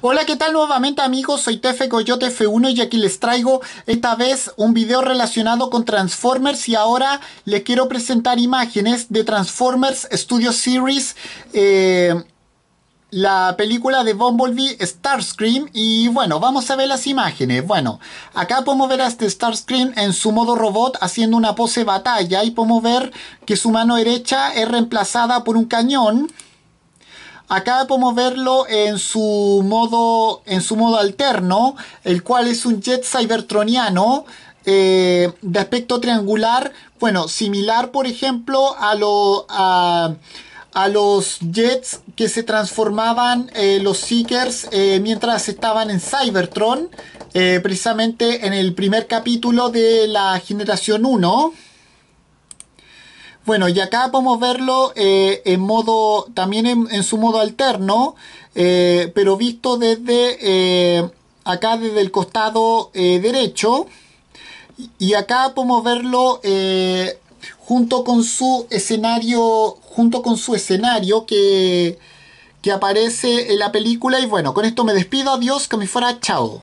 Hola, ¿qué tal nuevamente amigos? Soy Tefe Coyote F1 y aquí les traigo esta vez un video relacionado con Transformers y ahora les quiero presentar imágenes de Transformers Studio Series, eh, la película de Bumblebee Starscream y bueno, vamos a ver las imágenes. Bueno, acá podemos ver a este Starscream en su modo robot haciendo una pose batalla y podemos ver que su mano derecha es reemplazada por un cañón. Acá podemos verlo en su modo, en su modo alterno, el cual es un jet cybertroniano eh, de aspecto triangular, bueno, similar por ejemplo a, a, los jets que se transformaban eh, los Seekers eh, mientras estaban en Cybertron, precisamente en el primer capítulo de la generación 1. Bueno, y acá podemos verlo eh, en modo, también en, su modo alterno, eh, pero visto desde eh, acá desde el costado derecho. Y acá podemos verlo junto con su escenario, junto con su escenario que, que aparece en la película. Y bueno, con esto me despido, adiós, que me fuera, chao.